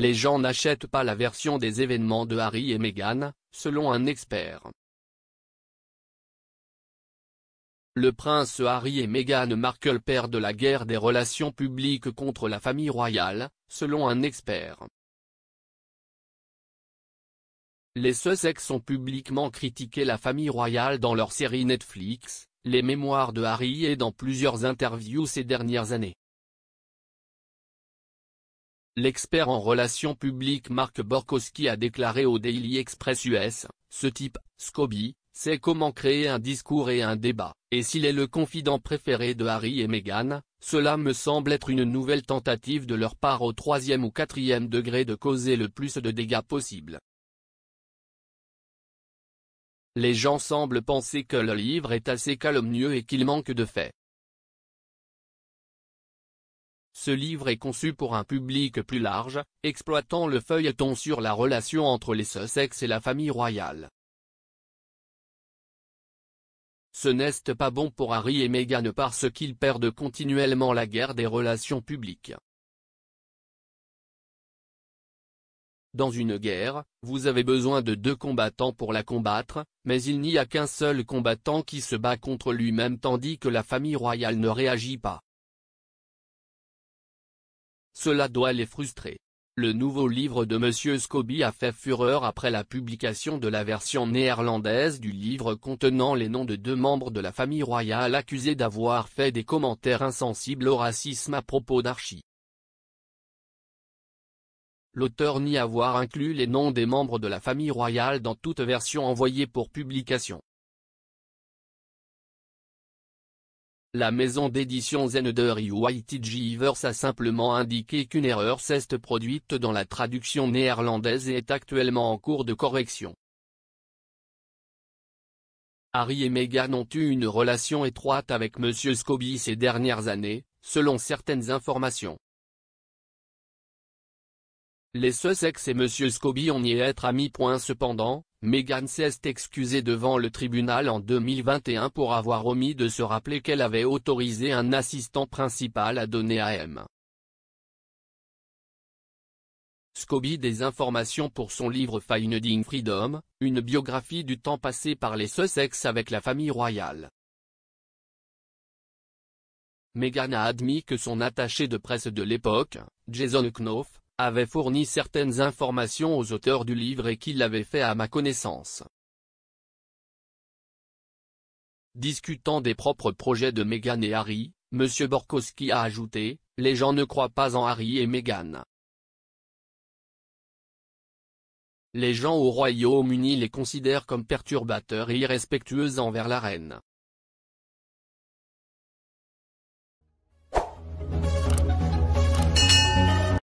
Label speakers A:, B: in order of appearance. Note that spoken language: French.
A: les gens n'achètent pas la version des événements de Harry et Meghan, selon un expert. Le prince Harry et Meghan Markle perdent la guerre des relations publiques contre la famille royale, selon un expert. Les Sussex ont publiquement critiqué la famille royale dans leur série Netflix, Les Mémoires de Harry et dans plusieurs interviews ces dernières années. L'expert en relations publiques Mark Borkowski a déclaré au Daily Express US, ce type, Scobie, sait comment créer un discours et un débat, et s'il est le confident préféré de Harry et Meghan, cela me semble être une nouvelle tentative de leur part au troisième ou quatrième degré de causer le plus de dégâts possible. Les gens semblent penser que le livre est assez calomnieux et qu'il manque de faits. Ce livre est conçu pour un public plus large, exploitant le feuilleton sur la relation entre les Sussex et la famille royale. Ce n'est pas bon pour Harry et Meghan parce qu'ils perdent continuellement la guerre des relations publiques. Dans une guerre, vous avez besoin de deux combattants pour la combattre, mais il n'y a qu'un seul combattant qui se bat contre lui-même tandis que la famille royale ne réagit pas. Cela doit les frustrer. Le nouveau livre de M. Scobie a fait fureur après la publication de la version néerlandaise du livre contenant les noms de deux membres de la famille royale accusés d'avoir fait des commentaires insensibles au racisme à propos d'Archie. L'auteur nie avoir inclus les noms des membres de la famille royale dans toute version envoyée pour publication. La maison d'édition Zender UITG Evers a simplement indiqué qu'une erreur s'est produite dans la traduction néerlandaise et est actuellement en cours de correction. Harry et Meghan ont eu une relation étroite avec M. Scobie ces dernières années, selon certaines informations. Les Sussex et M. Scobie ont y être amis. Cependant, Meghan s'est excusée devant le tribunal en 2021 pour avoir omis de se rappeler qu'elle avait autorisé un assistant principal à donner à M. Scobie des informations pour son livre Finding Freedom, une biographie du temps passé par les Sussex avec la famille royale. Meghan a admis que son attaché de presse de l'époque, Jason Knopf, avait fourni certaines informations aux auteurs du livre et qu'il l'avait fait à ma connaissance. Discutant des propres projets de Meghan et Harry, M. Borkowski a ajouté, Les gens ne croient pas en Harry et Meghan. Les gens au Royaume-Uni les considèrent comme perturbateurs et irrespectueux envers la reine.